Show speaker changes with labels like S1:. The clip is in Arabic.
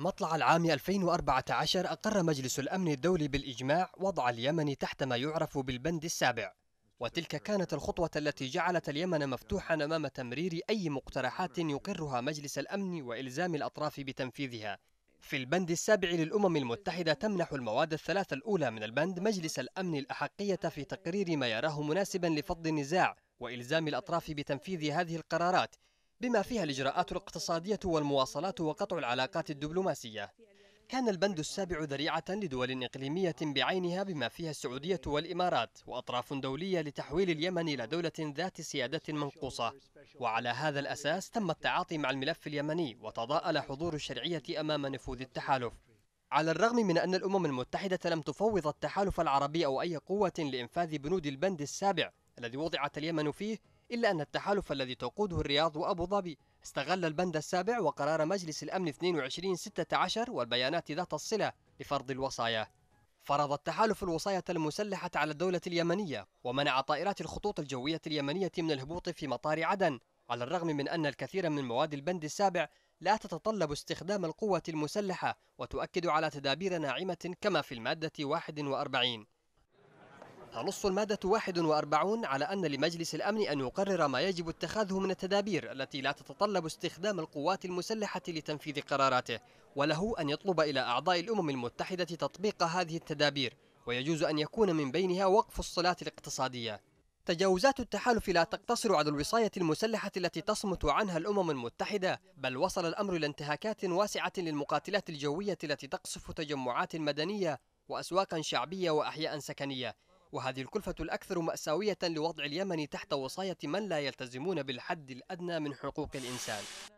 S1: مطلع العام 2014 أقر مجلس الأمن الدولي بالإجماع وضع اليمن تحت ما يعرف بالبند السابع وتلك كانت الخطوة التي جعلت اليمن مفتوحا أمام تمرير أي مقترحات يقرها مجلس الأمن وإلزام الأطراف بتنفيذها في البند السابع للأمم المتحدة تمنح المواد الثلاثة الأولى من البند مجلس الأمن الأحقية في تقرير ما يراه مناسبا لفض النزاع وإلزام الأطراف بتنفيذ هذه القرارات بما فيها الإجراءات الاقتصادية والمواصلات وقطع العلاقات الدبلوماسية كان البند السابع ذريعة لدول إقليمية بعينها بما فيها السعودية والإمارات وأطراف دولية لتحويل اليمن إلى دولة ذات سيادة منقوصة وعلى هذا الأساس تم التعاطي مع الملف اليمني وتضاءل حضور الشرعية أمام نفوذ التحالف على الرغم من أن الأمم المتحدة لم تفوض التحالف العربي أو أي قوة لإنفاذ بنود البند السابع الذي وضعت اليمن فيه إلا أن التحالف الذي تقوده الرياض وأبو ظبي استغل البند السابع وقرار مجلس الأمن 2216 والبيانات ذات الصلة لفرض الوصايا فرض التحالف الوصاية المسلحة على الدولة اليمنية ومنع طائرات الخطوط الجوية اليمنية من الهبوط في مطار عدن على الرغم من أن الكثير من مواد البند السابع لا تتطلب استخدام القوة المسلحة وتؤكد على تدابير ناعمة كما في المادة 41 تنص المادة 41 على أن لمجلس الأمن أن يقرر ما يجب اتخاذه من التدابير التي لا تتطلب استخدام القوات المسلحة لتنفيذ قراراته وله أن يطلب إلى أعضاء الأمم المتحدة تطبيق هذه التدابير ويجوز أن يكون من بينها وقف الصلاة الاقتصادية تجاوزات التحالف لا تقتصر على الوصاية المسلحة التي تصمت عنها الأمم المتحدة بل وصل الأمر إلى انتهاكات واسعة للمقاتلات الجوية التي تقصف تجمعات مدنية وأسواقا شعبية وأحياء سكنية وهذه الكلفة الأكثر مأساوية لوضع اليمن تحت وصاية من لا يلتزمون بالحد الأدنى من حقوق الإنسان